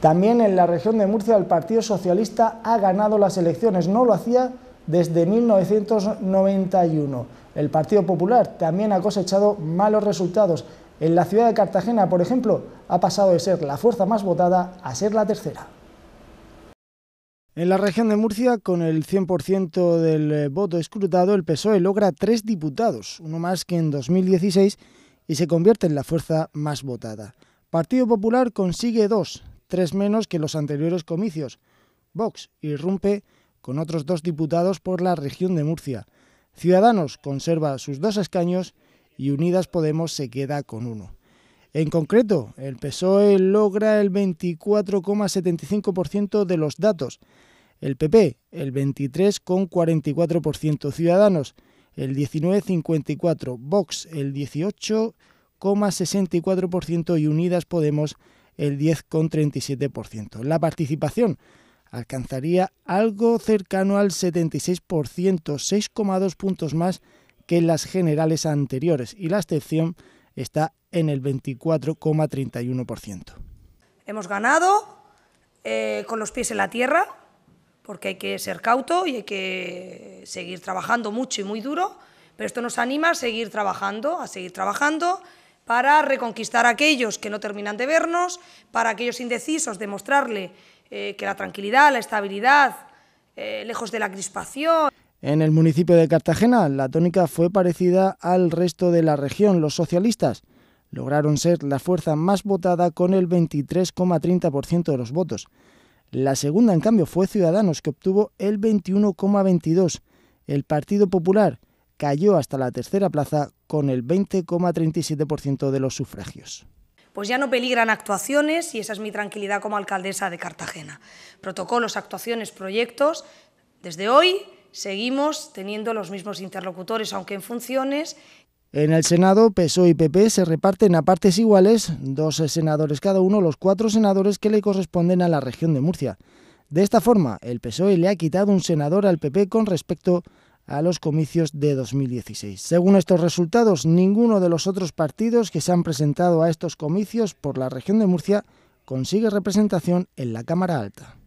También en la región de Murcia el Partido Socialista ha ganado las elecciones, no lo hacía desde 1991. El Partido Popular también ha cosechado malos resultados. En la ciudad de Cartagena, por ejemplo, ha pasado de ser la fuerza más votada a ser la tercera. En la región de Murcia, con el 100% del eh, voto escrutado, el PSOE logra tres diputados, uno más que en 2016, y se convierte en la fuerza más votada. Partido Popular consigue dos, tres menos que los anteriores comicios. Vox irrumpe con otros dos diputados por la región de Murcia. Ciudadanos conserva sus dos escaños y Unidas Podemos se queda con uno. En concreto, el PSOE logra el 24,75% de los datos, el PP el 23,44%, Ciudadanos el 19,54%, Vox el 18,64% y Unidas Podemos el 10,37%. La participación alcanzaría algo cercano al 76%, 6,2 puntos más que en las generales anteriores y la excepción está en el 24,31%. Hemos ganado eh, con los pies en la tierra, porque hay que ser cauto y hay que seguir trabajando mucho y muy duro, pero esto nos anima a seguir trabajando, a seguir trabajando, para reconquistar a aquellos que no terminan de vernos, para aquellos indecisos, demostrarle eh, que la tranquilidad, la estabilidad, eh, lejos de la crispación. En el municipio de Cartagena, la tónica fue parecida al resto de la región. Los socialistas lograron ser la fuerza más votada con el 23,30% de los votos. La segunda, en cambio, fue Ciudadanos, que obtuvo el 21,22%. El Partido Popular, cayó hasta la tercera plaza con el 20,37% de los sufragios pues ya no peligran actuaciones y esa es mi tranquilidad como alcaldesa de Cartagena. Protocolos, actuaciones, proyectos, desde hoy seguimos teniendo los mismos interlocutores, aunque en funciones. En el Senado, PSOE y PP se reparten a partes iguales, dos senadores cada uno, los cuatro senadores que le corresponden a la región de Murcia. De esta forma, el PSOE le ha quitado un senador al PP con respecto a los comicios de 2016. Según estos resultados, ninguno de los otros partidos que se han presentado a estos comicios por la región de Murcia consigue representación en la Cámara Alta.